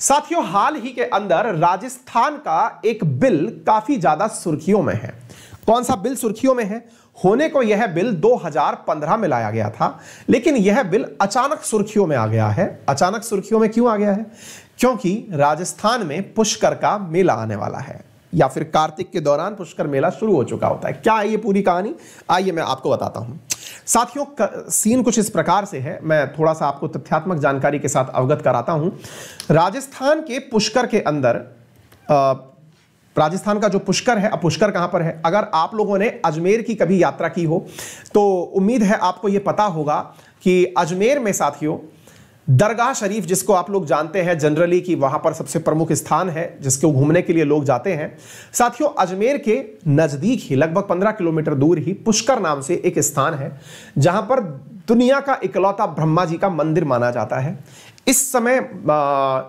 साथियों हाल ही के अंदर राजस्थान का एक बिल काफी ज्यादा सुर्खियों में है कौन सा बिल सुर्खियों में है होने को यह बिल 2015 में लाया गया था लेकिन यह बिल अचानक सुर्खियों में आ गया है अचानक सुर्खियों में क्यों आ गया है क्योंकि राजस्थान में पुष्कर का मेला आने वाला है या फिर कार्तिक के दौरान पुष्कर मेला शुरू हो चुका होता है क्या है ये पूरी कहानी आइए मैं आपको बताता हूं साथियों सीन कुछ इस प्रकार से है मैं थोड़ा सा आपको तथ्यात्मक जानकारी के साथ अवगत कराता हूं राजस्थान के पुष्कर के अंदर राजस्थान का जो पुष्कर है अब पुष्कर कहां पर है अगर आप लोगों ने अजमेर की कभी यात्रा की हो तो उम्मीद है आपको यह पता होगा कि अजमेर में साथियों दरगाह शरीफ जिसको आप लोग जानते हैं जनरली कि वहाँ पर सबसे प्रमुख स्थान है जिसके घूमने के लिए लोग जाते हैं साथियों अजमेर के नज़दीक ही लगभग 15 किलोमीटर दूर ही पुष्कर नाम से एक स्थान है जहाँ पर दुनिया का इकलौता ब्रह्मा जी का मंदिर माना जाता है इस समय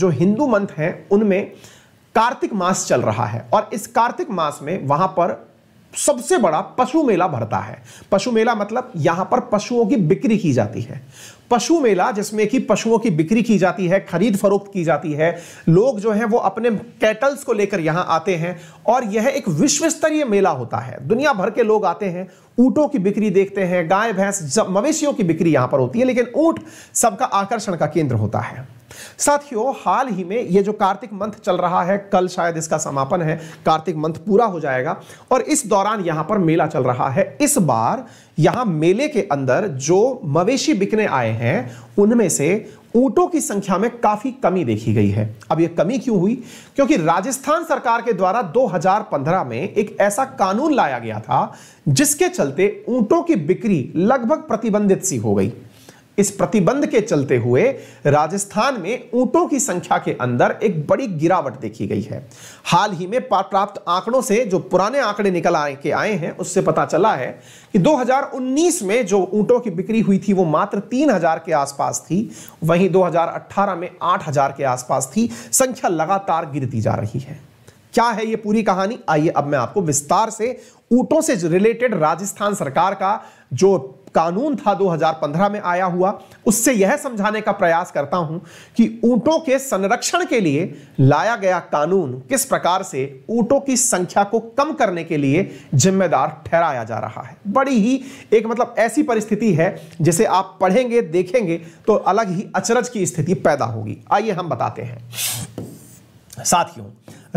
जो हिंदू मंथ हैं उनमें कार्तिक मास चल रहा है और इस कार्तिक मास में वहाँ पर सबसे बड़ा पशु मेला भरता है पशु मेला मतलब यहां पर पशुओं की बिक्री की जाती है पशु मेला जिसमें कि पशुओं की बिक्री की जाती है खरीद फरोख्त की जाती है लोग जो हैं वो अपने कैटल्स को लेकर यहां आते हैं और यह एक विश्व स्तरीय मेला होता है दुनिया भर के लोग आते हैं ऊंटों की बिक्री देखते हैं गाय भैंस मवेशियों की बिक्री यहां पर होती है लेकिन ऊंट सबका आकर्षण का केंद्र होता है साथियों हाल ही में ये जो कार्तिक मंथ चल रहा है कल शायद इसका समापन है कार्तिक मंथ पूरा हो जाएगा और इस दौरान यहां पर मेला चल रहा है इस बार यहां मेले के अंदर जो मवेशी बिकने आए हैं उनमें से ऊंटों की संख्या में काफी कमी देखी गई है अब यह कमी क्यों हुई क्योंकि राजस्थान सरकार के द्वारा 2015 में एक ऐसा कानून लाया गया था जिसके चलते ऊंटों की बिक्री लगभग प्रतिबंधित सी हो गई इस प्रतिबंध के चलते हुए राजस्थान में ऊंटों की संख्या के अंदर एक बड़ी गिरावट देखी गई है हाल ही में प्राप्त आंकड़ों से जो पुराने आंकड़े निकल आए के आए हैं उससे पता चला है कि 2019 में जो ऊंटों की बिक्री हुई थी वो मात्र 3000 के आसपास थी वहीं 2018 में 8000 के आसपास थी संख्या लगातार गिरती जा रही है क्या है ये पूरी कहानी आइए अब मैं आपको विस्तार से ऊंटों से रिलेटेड राजस्थान सरकार का जो कानून था 2015 में आया हुआ उससे यह समझाने का प्रयास करता हूं कि ऊंटों के संरक्षण के लिए लाया गया कानून किस प्रकार से ऊंटों की संख्या को कम करने के लिए जिम्मेदार ठहराया जा रहा है बड़ी ही एक मतलब ऐसी परिस्थिति है जिसे आप पढ़ेंगे देखेंगे तो अलग ही अचरज की स्थिति पैदा होगी आइए हम बताते हैं साथियों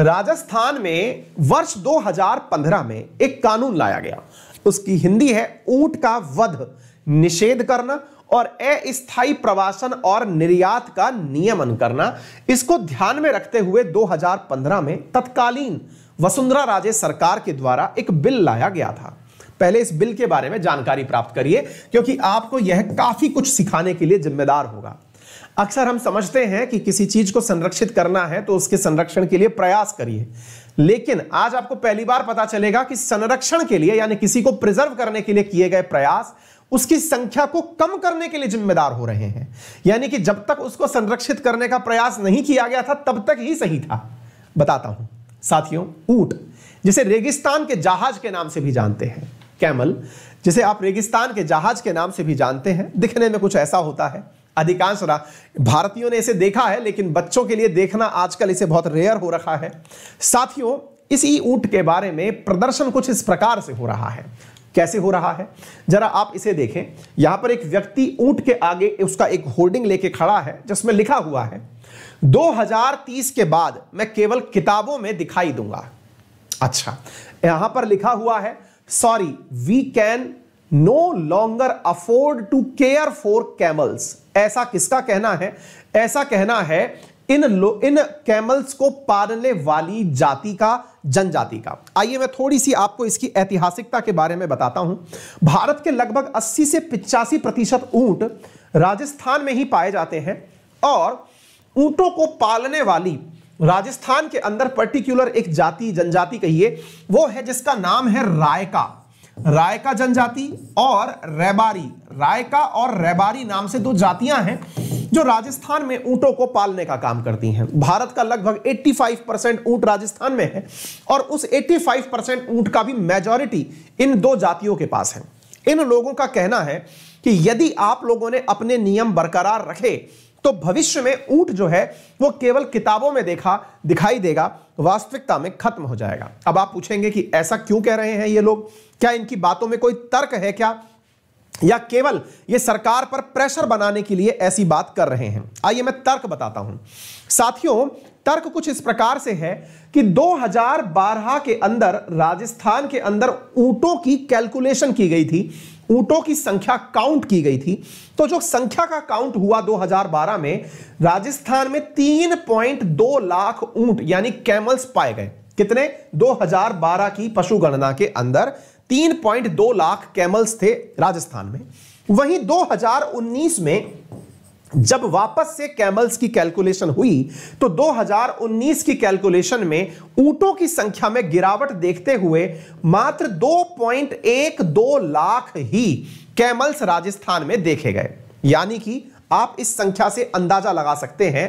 राजस्थान में वर्ष 2015 में एक कानून लाया गया उसकी हिंदी है ऊंट का वध निषेध करना और अस्थाई प्रवासन और निर्यात का नियमन करना इसको ध्यान में रखते हुए 2015 में तत्कालीन वसुंधरा राजे सरकार के द्वारा एक बिल लाया गया था पहले इस बिल के बारे में जानकारी प्राप्त करिए क्योंकि आपको यह काफी कुछ सिखाने के लिए जिम्मेदार होगा अक्सर हम समझते हैं कि किसी चीज को संरक्षित करना है तो उसके संरक्षण के लिए प्रयास करिए लेकिन आज आपको पहली बार पता चलेगा कि संरक्षण के लिए यानी किसी को प्रिजर्व करने के लिए किए गए प्रयास उसकी संख्या को कम करने के लिए जिम्मेदार हो रहे हैं यानी कि जब तक उसको संरक्षित करने का प्रयास नहीं किया गया था तब तक ही सही था बताता हूं साथियों ऊट जिसे रेगिस्तान के जहाज के नाम से भी जानते हैं कैमल जिसे आप रेगिस्तान के जहाज के नाम से भी जानते हैं दिखने में कुछ ऐसा होता है अधिकांश भारतीयों ने इसे देखा है लेकिन बच्चों के लिए देखना आजकल इसे बहुत रेयर हो रखा है साथियों इसी ऊंट के बारे में प्रदर्शन कुछ इस प्रकार से हो रहा है कैसे हो रहा है जरा आप इसे देखें यहां पर एक व्यक्ति ऊंट के आगे उसका एक होर्डिंग लेके खड़ा है जिसमें लिखा हुआ है 2030 के बाद मैं केवल किताबों में दिखाई दूंगा अच्छा यहां पर लिखा हुआ है sorry we can no longer afford to care for camels ऐसा किसका कहना है ऐसा कहना है इन इन कैमल्स को पालने वाली जाति का जनजाति का आइए मैं थोड़ी सी आपको इसकी ऐतिहासिकता के बारे में बताता हूं भारत के लगभग 80 से पिचासी प्रतिशत ऊंट राजस्थान में ही पाए जाते हैं और ऊंटों को पालने वाली राजस्थान के अंदर पर्टिकुलर एक जाति जनजाति कहिए वो है जिसका नाम है रायका रायका जनजाति और रैबारी रायका और रैबारी नाम से दो जातियां हैं जो राजस्थान में ऊंटों को पालने का काम करती हैं भारत का लगभग 85 परसेंट ऊंट राजस्थान में है और उस 85 परसेंट ऊंट का भी मेजॉरिटी इन दो जातियों के पास है इन लोगों का कहना है कि यदि आप लोगों ने अपने नियम बरकरार रखे तो भविष्य में ऊंट जो है वो केवल किताबों में देखा दिखाई देगा वास्तविकता में खत्म हो जाएगा अब आप पूछेंगे कि ऐसा क्यों कह रहे हैं ये लोग क्या इनकी बातों में कोई तर्क है क्या या केवल ये सरकार पर प्रेशर बनाने के लिए ऐसी बात कर रहे हैं आइए मैं तर्क बताता हूं साथियों तर्क कुछ इस प्रकार से है कि 2012 के अंदर राजस्थान के अंदर ऊंटों की कैलकुलेशन की गई थी ऊंटों की संख्या काउंट की गई थी तो जो संख्या का काउंट हुआ 2012 में राजस्थान में 3.2 लाख ऊंट यानी कैमल्स पाए गए कितने 2012 की पशु गणना के अंदर 3.2 लाख कैमल्स थे राजस्थान में वहीं 2019 में जब वापस से कैमल्स की कैलकुलेशन हुई तो 2019 की कैलकुलेशन में ऊंटों की संख्या में गिरावट देखते हुए मात्र 2.12 लाख ही कैमल्स राजस्थान में देखे गए यानी कि आप इस संख्या से अंदाजा लगा सकते हैं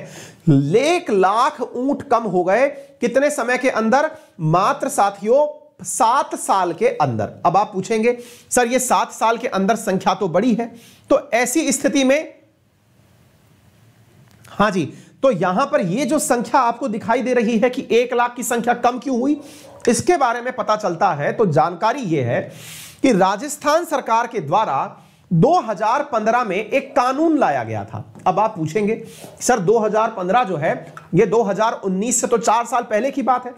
लेख लाख ऊंट कम हो गए कितने समय के अंदर मात्र साथियों सात साल के अंदर अब आप पूछेंगे सर ये सात साल के अंदर संख्या तो बड़ी है तो ऐसी स्थिति में हाँ जी तो यहां पर ये जो संख्या आपको दिखाई दे रही है कि एक लाख की संख्या कम क्यों हुई इसके बारे में पता चलता है तो जानकारी ये है कि राजस्थान सरकार के द्वारा 2015 में एक कानून लाया गया था अब आप पूछेंगे सर 2015 जो है ये 2019 से तो चार साल पहले की बात है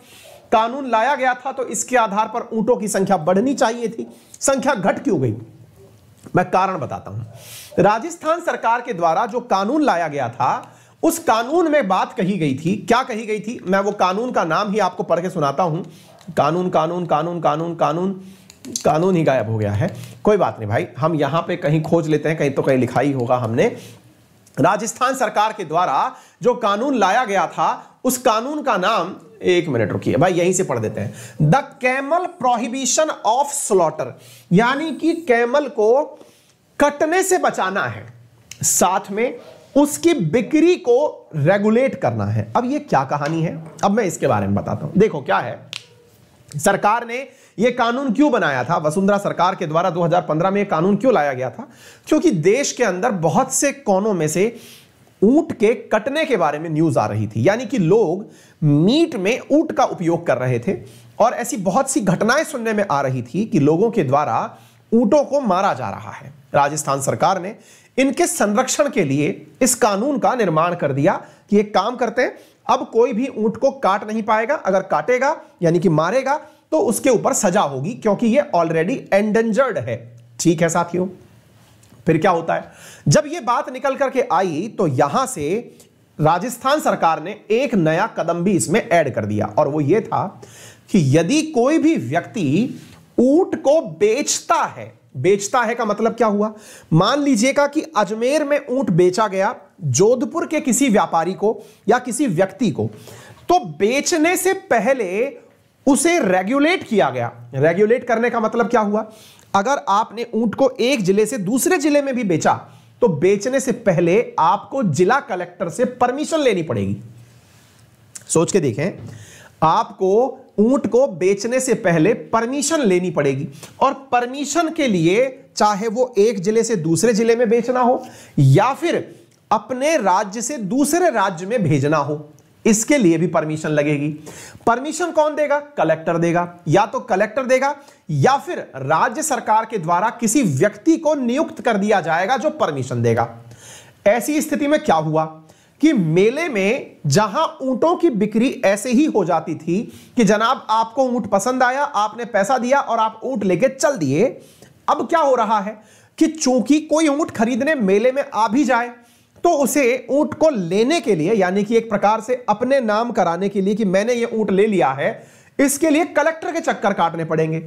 कानून लाया गया था तो इसके आधार पर ऊंटों की संख्या बढ़नी चाहिए थी संख्या घट क्यों गई मैं कारण बताता हूं राजस्थान सरकार के द्वारा जो कानून लाया गया था उस कानून में बात कही गई थी क्या कही गई थी मैं वो कानून का नाम ही आपको पढ़ के सुनाता हूं कानून कानून कानून कानून कानून कानून ही गायब हो गया है कोई बात नहीं भाई हम यहां पे कहीं खोज लेते हैं कहीं तो कहीं लिखा ही होगा हमने राजस्थान सरकार के द्वारा जो कानून लाया गया था उस कानून का नाम एक मिनट रुकिए भाई यहीं से पढ़ देते हैं the camel prohibition of slaughter यानी कि कैमल को कटने से बचाना है साथ में उसकी बिक्री को रेगुलेट करना है अब यह क्या कहानी है अब मैं इसके बारे में बताता हूं देखो क्या है सरकार ने यह कानून क्यों बनाया था वसुंधरा सरकार के द्वारा 2015 में यह कानून क्यों लाया गया था क्योंकि देश के अंदर बहुत से कोनों में से ऊंट के कटने के बारे में न्यूज आ रही थी यानी कि लोग मीट में ऊंट का उपयोग कर रहे थे और ऐसी बहुत सी घटनाएं सुनने में आ रही थी कि लोगों के द्वारा ऊंटों को मारा जा रहा है राजस्थान सरकार ने इनके संरक्षण के लिए इस कानून का निर्माण कर दिया कि एक काम करते हैं अब कोई भी ऊंट को काट नहीं पाएगा अगर काटेगा यानी कि मारेगा तो उसके ऊपर सजा होगी क्योंकि ये ऑलरेडी एंडेंजर्ड है ठीक है साथियों फिर क्या होता है जब ये बात निकल करके आई तो यहां से राजस्थान सरकार ने एक नया कदम भी इसमें ऐड कर दिया और वो ये था कि यदि कोई भी व्यक्ति ऊट को बेचता है बेचता है का मतलब क्या हुआ मान लीजिएगा कि अजमेर में ऊंट बेचा गया जोधपुर के किसी व्यापारी को या किसी व्यक्ति को तो बेचने से पहले उसे रेगुलेट किया गया रेगुलेट करने का मतलब क्या हुआ अगर आपने ऊंट को एक जिले से दूसरे जिले में भी बेचा तो बेचने से पहले आपको जिला कलेक्टर से परमिशन लेनी पड़ेगी सोच के देखें आपको ऊंट को बेचने से पहले परमिशन लेनी पड़ेगी और परमिशन के लिए चाहे वो एक जिले से दूसरे जिले में बेचना हो या फिर अपने राज्य से दूसरे राज्य में भेजना हो इसके लिए भी परमिशन लगेगी परमिशन कौन देगा कलेक्टर देगा या तो कलेक्टर देगा या फिर राज्य सरकार के द्वारा किसी व्यक्ति को नियुक्त कर दिया जाएगा जो परमिशन देगा ऐसी स्थिति में क्या हुआ कि मेले में जहां ऊंटों की बिक्री ऐसे ही हो जाती थी कि जनाब आपको ऊंट पसंद आया आपने पैसा दिया और आप ऊंट लेके चल दिए अब क्या हो रहा है कि चूंकि कोई ऊंट खरीदने मेले में आ भी जाए तो उसे ऊंट को लेने के लिए यानी कि एक प्रकार से अपने नाम कराने के लिए कि मैंने ये ऊंट ले लिया है इसके लिए कलेक्टर के चक्कर काटने पड़ेंगे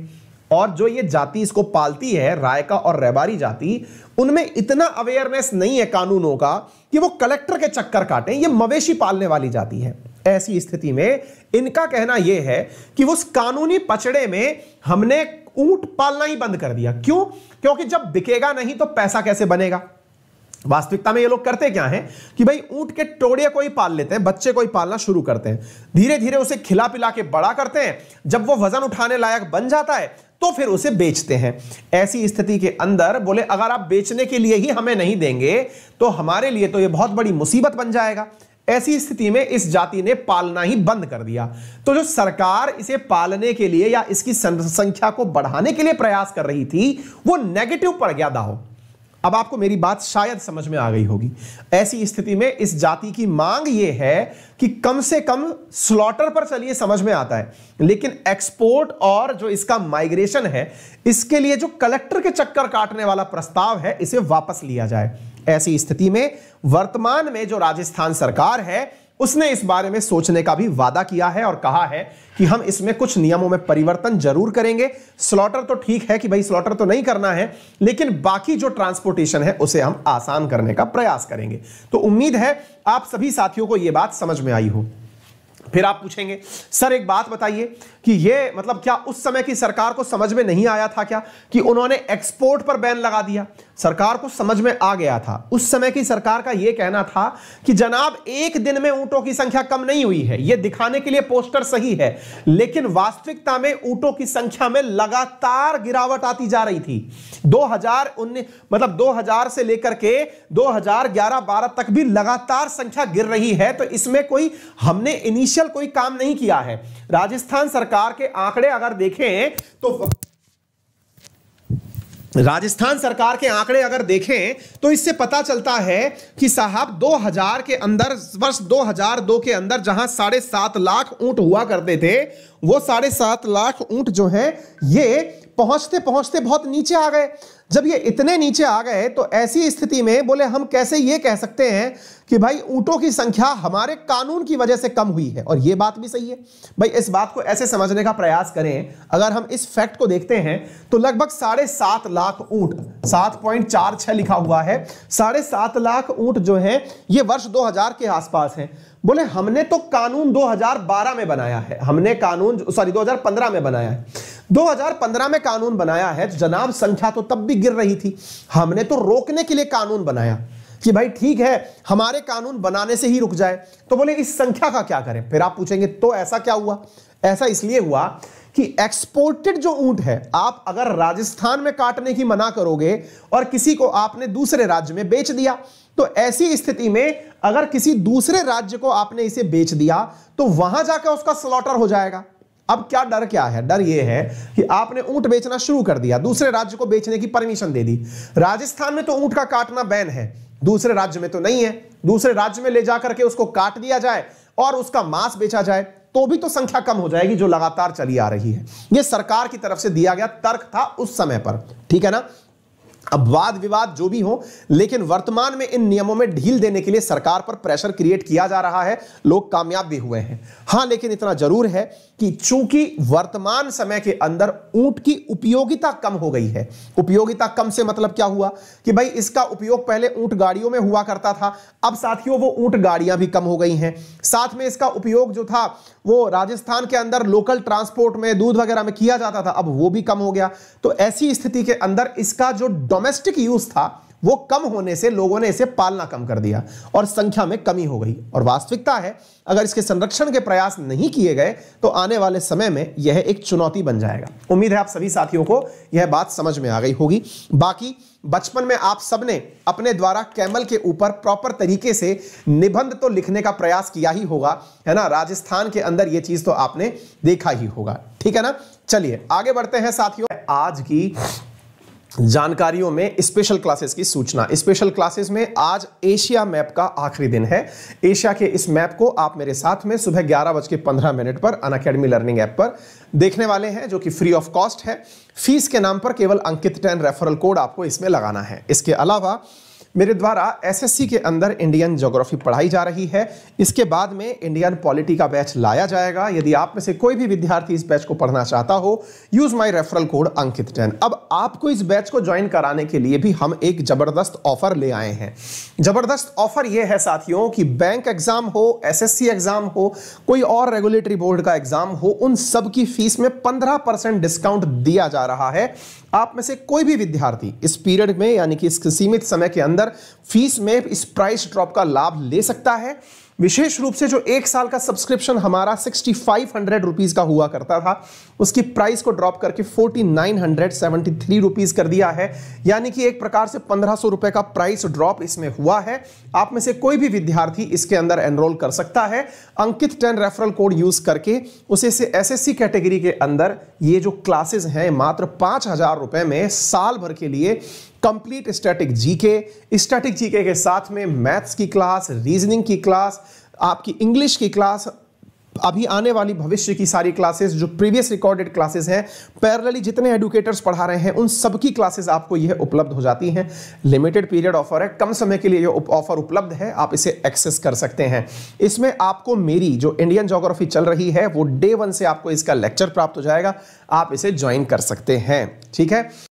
और जो ये जाति इसको पालती है रायका और रैबारी जाति उनमें इतना अवेयरनेस नहीं है कानूनों का कि वो कलेक्टर के चक्कर काटें ये मवेशी पालने वाली जाति है ऐसी स्थिति में इनका कहना यह है कि उस कानूनी पचड़े में हमने ऊंट पालना ही बंद कर दिया क्यों क्योंकि जब बिकेगा नहीं तो पैसा कैसे बनेगा वास्तविकता में ये लोग करते क्या हैं कि भाई ऊंट के टोड़े को ही पाल लेते हैं बच्चे को ही पालना शुरू करते हैं धीरे धीरे उसे खिला पिला के बड़ा करते हैं जब वो वजन उठाने लायक बन जाता है तो फिर उसे बेचते हैं ऐसी स्थिति के अंदर बोले अगर आप बेचने के लिए ही हमें नहीं देंगे तो हमारे लिए तो यह बहुत बड़ी मुसीबत बन जाएगा ऐसी स्थिति में इस जाति ने पालना ही बंद कर दिया तो जो सरकार इसे पालने के लिए या इसकी संख्या को बढ़ाने के लिए प्रयास कर रही थी वो नेगेटिव पड़ गया दाहो अब आपको मेरी बात शायद समझ में आ गई होगी ऐसी स्थिति में इस जाति की मांग यह है कि कम से कम स्लॉटर पर चलिए समझ में आता है लेकिन एक्सपोर्ट और जो इसका माइग्रेशन है इसके लिए जो कलेक्टर के चक्कर काटने वाला प्रस्ताव है इसे वापस लिया जाए ऐसी स्थिति में वर्तमान में जो राजस्थान सरकार है उसने इस बारे में सोचने का भी वादा किया है और कहा है कि हम इसमें कुछ नियमों में परिवर्तन जरूर करेंगे स्लॉटर तो ठीक है कि भाई स्लॉटर तो नहीं करना है लेकिन बाकी जो ट्रांसपोर्टेशन है उसे हम आसान करने का प्रयास करेंगे तो उम्मीद है आप सभी साथियों को यह बात समझ में आई हो फिर आप पूछेंगे सर एक बात बताइए कि ये मतलब क्या उस समय की सरकार को समझ में नहीं आया था क्या कि उन्होंने एक्सपोर्ट पर बैन लगा दिया सरकार को समझ में आ गया था उस समय की सरकार का यह कहना था कि जनाब एक दिन में ऊंटों की संख्या कम नहीं हुई है यह दिखाने के लिए पोस्टर सही है लेकिन वास्तविकता में ऊंटों की संख्या में लगातार गिरावट आती जा रही थी 2019 मतलब 2000 से लेकर के 2011-12 तक भी लगातार संख्या गिर रही है तो इसमें कोई हमने इनिशियल कोई काम नहीं किया है राजस्थान सरकार के आंकड़े अगर देखें तो राजस्थान सरकार के आंकड़े अगर देखें तो इससे पता चलता है कि साहब 2000 के अंदर वर्ष 2002 के अंदर जहां साढ़े सात लाख ऊंट हुआ करते थे वो साढ़े सात लाख ऊंट जो है ये पहुंचते पहुंचते बहुत नीचे आ गए जब ये इतने नीचे आ गए तो ऐसी स्थिति में बोले हम कैसे ये कह सकते हैं कि भाई ऊँटों की संख्या हमारे कानून की वजह से कम हुई है और यह बात भी सही है भाई इस बात को ऐसे समझने का प्रयास करें अगर हम इस फैक्ट को देखते हैं तो लगभग साढ़े सात लाख ऊँट सात पॉइंट चार छह लिखा हुआ है साढ़े सात लाख ऊँट जो है ये वर्ष 2000 के आसपास है बोले हमने तो कानून 2012 में बनाया है हमने कानून सॉरी 2015 में बनाया है 2015 में कानून बनाया है जनाब संख्या तो तब भी गिर रही थी हमने तो रोकने के लिए कानून बनाया कि भाई ठीक है हमारे कानून बनाने से ही रुक जाए तो बोले इस संख्या का क्या करें फिर आप पूछेंगे तो ऐसा क्या हुआ ऐसा इसलिए हुआ कि एक्सपोर्टेड जो ऊंट है आप अगर राजस्थान में काटने की मना करोगे और किसी को आपने दूसरे राज्य में बेच दिया तो ऐसी स्थिति में अगर किसी दूसरे राज्य को आपने इसे बेच दिया तो वहां जाकर उसका स्लॉटर हो जाएगा अब क्या डर क्या है डर यह है कि आपने ऊंट बेचना शुरू कर दिया दूसरे राज्य को बेचने की परमिशन दे दी राजस्थान में तो ऊंट का काटना बैन है दूसरे राज्य में तो नहीं है दूसरे राज्य में ले जाकर के उसको काट दिया जाए और उसका मांस बेचा जाए तो भी तो संख्या कम हो जाएगी जो लगातार चली आ रही है यह सरकार की तरफ से दिया गया तर्क था उस समय पर ठीक है ना अब वाद विवाद जो भी हो लेकिन वर्तमान में इन नियमों में ढील देने के लिए सरकार पर प्रेशर क्रिएट किया जा रहा है लोग कामयाब भी हुए हैं हाँ लेकिन इतना जरूर है कि चूंकि वर्तमान समय के अंदर ऊंट की उपयोगिता कम हो गई है उपयोगिता कम से मतलब क्या हुआ कि भाई इसका उपयोग पहले ऊंट गाड़ियों में हुआ करता था अब साथियों वो ऊंट गाड़ियां भी कम हो गई हैं साथ में इसका उपयोग जो था वो राजस्थान के अंदर लोकल ट्रांसपोर्ट में दूध वगैरह में किया जाता था अब वो भी कम हो गया तो ऐसी स्थिति के अंदर इसका जो डोमेस्टिक यूज था वो कम होने से लोगों ने इसे पालना कम कर दिया और संख्या में कमी हो गई और वास्तविकता है अगर इसके संरक्षण के प्रयास नहीं किए गए तो आने वाले समय में यह एक चुनौती बन जाएगा उम्मीद है आप सभी साथियों को यह बात समझ में आ गई होगी बाकी बचपन में आप सबने अपने द्वारा कैमल के ऊपर प्रॉपर तरीके से निबंध तो लिखने का प्रयास किया ही होगा है ना राजस्थान के अंदर यह चीज तो आपने देखा ही होगा ठीक है ना चलिए आगे बढ़ते हैं साथियों आज की जानकारियों में स्पेशल क्लासेस की सूचना स्पेशल क्लासेस में आज एशिया मैप का आखिरी दिन है एशिया के इस मैप को आप मेरे साथ में सुबह ग्यारह बज के पंद्रह मिनट पर अन अकेडमी लर्निंग ऐप पर देखने वाले हैं जो कि फ्री ऑफ कॉस्ट है फीस के नाम पर केवल अंकित टेन रेफरल कोड आपको इसमें लगाना है इसके अलावा मेरे द्वारा एसएससी के अंदर इंडियन ज्योग्राफी पढ़ाई जा रही है इसके बाद में इंडियन पॉलिटी का बैच लाया जाएगा यदि आप में से कोई भी विद्यार्थी इस बैच को पढ़ना चाहता हो use my referral code Ankit ten अब आपको इस बैच को ज्वाइन कराने के लिए भी हम एक जबरदस्त ऑफर ले आए हैं जबरदस्त ऑफर यह है साथियों कि बैंक एग्जाम हो एस एग्जाम हो कोई और रेगुलेटरी बोर्ड का एग्जाम हो उन सबकी फीस में पंद्रह डिस्काउंट दिया जा रहा है आप में से कोई भी विद्यार्थी इस पीरियड में यानी कि इस सीमित समय के अंदर फीस में इस प्राइस ड्रॉप का लाभ ले सकता है विशेष रूप से जो एक साल का सब्सक्रिप्शन हमारा 6500 फाइव हंड्रेड रुपीज का हुआ करता था उसकी प्राइस को ड्रॉप करके forty nine hundred seventy three rupees कर दिया है यानी कि एक प्रकार से पंद्रह सौ रुपए का प्राइस ड्रॉप इसमें हुआ है आप में से कोई भी विद्यार्थी इसके अंदर एनरोल कर सकता है Ankit ten referral code use करके उसे से एस कैटेगरी के अंदर ये जो क्लासेस हैं मात्र पांच हजार रुपए में साल भर के लिए complete static GK static GK के साथ में मैथ्स की क्लास रीजनिंग की क्लास आपकी इंग्लिश की क्लास अभी आने वाली भविष्य की सारी क्लासेस जो प्रीवियस रिकॉर्डेड क्लासेस हैं पैरेलली जितने एडुकेटर्स पढ़ा रहे हैं उन सबकी क्लासेस आपको यह उपलब्ध हो जाती हैं लिमिटेड पीरियड ऑफर है कम समय के लिए यह ऑफर उपलब्ध है आप इसे एक्सेस कर सकते हैं इसमें आपको मेरी जो इंडियन जोग्राफी चल रही है वो डे वन से आपको इसका लेक्चर प्राप्त हो जाएगा आप इसे ज्वाइन कर सकते हैं ठीक है